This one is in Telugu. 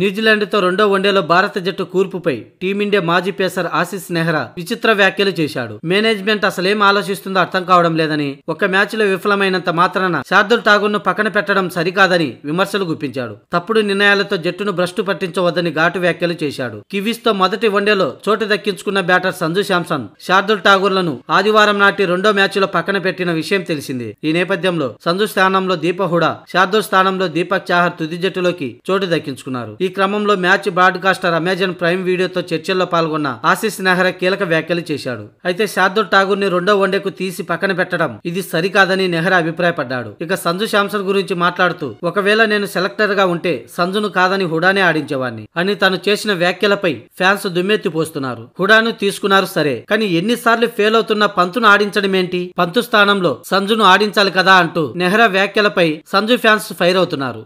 న్యూజిలాండ్తో రెండో వన్డేలో భారత జట్టు కూర్పుపై టీమిండియా మాజీ పేసర్ ఆశీస్ నెహ్రా విచిత్ర వ్యాఖ్యలు చేశాడు మేనేజ్మెంట్ అసలేం ఆలోచిస్తుందో అర్థం కావడం లేదని ఒక మ్యాచ్లో విఫలమైనంత మాత్రాన శార్దుల్ ను పక్కన పెట్టడం సరికాదని విమర్శలు గుప్పించాడు తప్పుడు నిర్ణయాలతో జట్టును భ్రష్టు పట్టించవద్దని ఘాటు వ్యాఖ్యలు చేశాడు కివీస్తో మొదటి వన్డేలో చోటు దక్కించుకున్న బ్యాటర్ సంజు శాంసన్ శార్దుల్ ఠాగూర్లను ఆదివారం నాటి రెండో మ్యాచ్లో పక్కన పెట్టిన విషయం తెలిసింది ఈ నేపథ్యంలో సంజు స్థానంలో దీప హుడా శార్దుల్ స్థానంలో దీపక్ చాహర్ తుది జట్టులోకి చోటు దక్కించుకున్నారు ఈ క్రమంలో మ్యాచ్ బ్రాడ్కాస్టర్ అమెజాన్ ప్రైమ్ వీడియోతో చర్చల్లో పాల్గొన్న ఆశీస్ నెహ్రా కీలక వ్యాఖ్యలు చేశాడు అయితే శార్దుల్ ఠాగూర్ ని రెండో వన్డేకు తీసి పక్కన పెట్టడం ఇది సరికాదని నెహ్రా అభిప్రాయపడ్డాడు ఇక సంజు శాంసన్ గురించి మాట్లాడుతూ ఒకవేళ నేను సెలెక్టర్ గా ఉంటే సంజును కాదని హుడానే ఆడించేవాడిని అని తను చేసిన వ్యాఖ్యలపై ఫ్యాన్స్ దుమ్మెత్తి పోస్తున్నారు హుడాను తీసుకున్నారు సరే కానీ ఎన్నిసార్లు ఫెయిల్ అవుతున్న పంతును ఆడించడం ఏంటి పంతు స్థానంలో సంజును ఆడించాలి కదా అంటూ నెహ్రా వ్యాఖ్యలపై సంజు ఫ్యాన్స్ ఫైర్ అవుతున్నారు